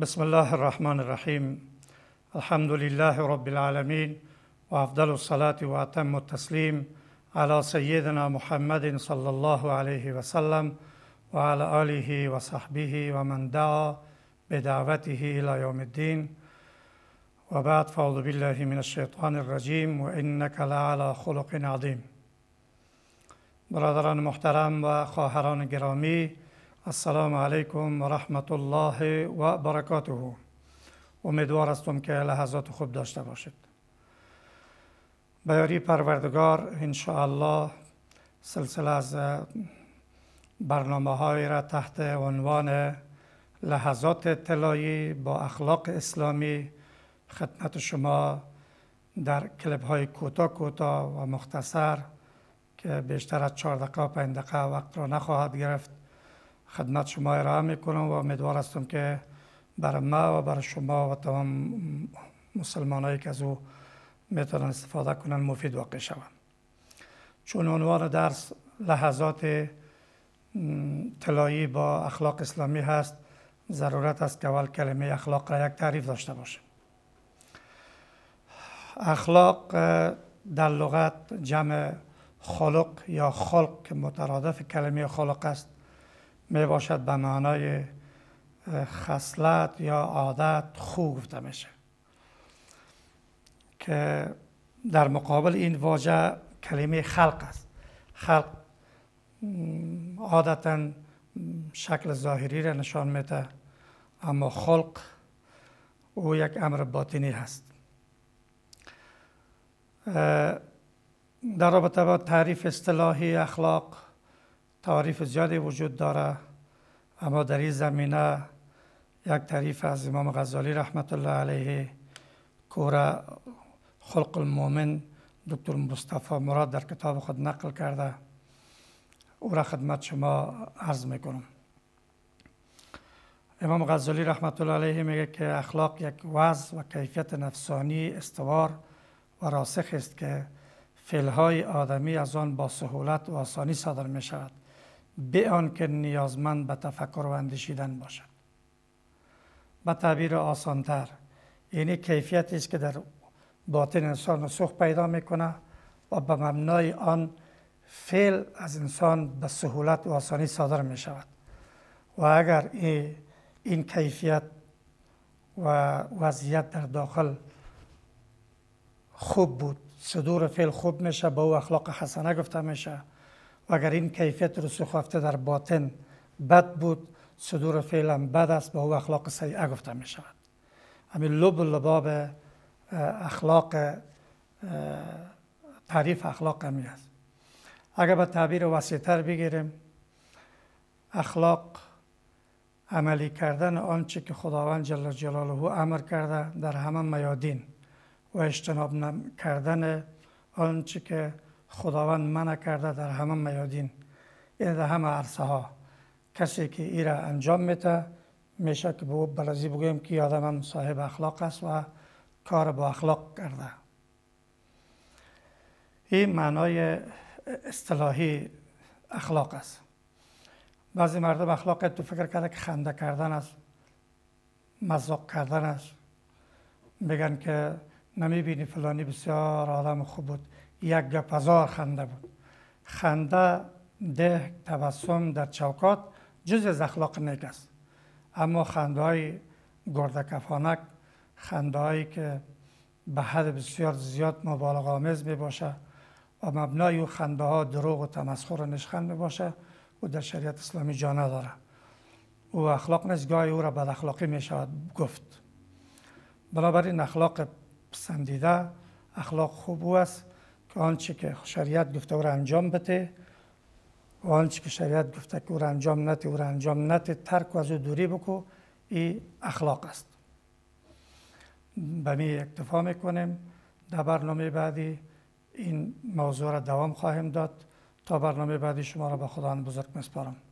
بسم الله الرحمن الرحيم الحمد لله رب العالمين وافضل الصلاه واتم التسليم على سيدنا محمد صلى الله عليه وسلم وعلى اله وصحبه ومن دعا بدعوته الى يوم الدين وبعد فاعوذ بالله من الشيطان الرجيم وانك لعلى خلق عظيم برادران محترم و خواهران السلام علیکم و رحمت الله و برکاته امیدوار هستم که لحظات خوب داشته باشید بیاری پروردگار الله سلسله از برنامه های را تحت عنوان لحظات طلایی با اخلاق اسلامی خدمت شما در کلب های کوتاه کوتاه و مختصر که بیشتر از چهار دقیقه و 5 دقیقه وقت را نخواهد گرفت خدمت شما ارائه میکنم و امیدوار هستم که بر ما و بر شما و تمام مسلمانایی که از او میتونن استفاده کنن مفید واقع شوند چون عنوان درس لحظات طلایی با اخلاق اسلامی هست ضرورت است که اول کلمه اخلاق را یک تعریف داشته باشیم اخلاق در لغت جمع خلق یا خلق که مترادف کلمه خلق است می باشد به معنای خصلت یا عادت خو گفته میشه که در مقابل این واژه کلمه خلق است خلق عادتا شکل ظاهری را نشان میده اما خلق او یک امر باطنی هست در رابطه با تعریف اصطلاحی اخلاق تعاریف زیادی وجود داره اما در این زمینه یک تعریف از امام غزالی رحمت الله علیه کورا خلق المؤمن دکتر مصطفی مراد در کتاب خود نقل کرده او را خدمت شما عرض میکنم امام غزالی رحمت الله علیه میگه که اخلاق یک وضع و کیفیت نفسانی استوار و راسخ است که های آدمی از آن با سهولت و آسانی صادر می شود به آنکه نیازمند به تفکر و اندیشیدن باشد به تعبیر آسانتر یعنی کیفیتی است که در باطن انسان رسوخ پیدا میکنه و به مبنای آن فعل از انسان به سهولت و آسانی صادر می شود و اگر این کیفیت و وضعیت در داخل خوب بود صدور فعل خوب میشه به او اخلاق حسنه گفته میشه و اگر این کیفیت رسوخ یافته در باطن بد بود صدور فعلا بد است به او اخلاق سیعه گفته می شود همین لب لباب اخلاق تعریف اخلاق همی است اگر به تعبیر تر بگیریم اخلاق عملی کردن آنچه که خداوند جل جلاله امر کرده در همه میادین و اجتناب کردن آنچه که خداوند منع کرده در همه میادین این در همه عرصه ها کسی که ایره انجام میته میشه که به بگویم که آدم هم صاحب اخلاق است و کار با اخلاق کرده این معنای اصطلاحی اخلاق است بعضی مردم اخلاق تو فکر کرده که خنده کردن است مذاق کردن است میگن که نمیبینی فلانی بسیار آدم خوب بود یک گپزار خنده بود خنده ده تبسم در چوکات جز از اخلاق نیک است اما خنده های گردکفانک خنده که به حد بسیار زیاد مبالغ آمیز می باشه و مبنای او خنده ها دروغ و تمسخر و نشخند می باشه او در شریعت اسلامی جا نداره او اخلاق نیست گاهی او را بد اخلاقی می شود گفت بنابراین اخلاق پسندیده اخلاق خوب او است که آنچه که شریعت گفته او را انجام بده و آنچه که شریعت گفته که او را انجام نده او را انجام نده ترک و از او دوری بکو این اخلاق است به می اکتفا میکنیم در برنامه بعدی این موضوع را دوام خواهیم داد تا برنامه بعدی شما را به خداوند بزرگ مسپارم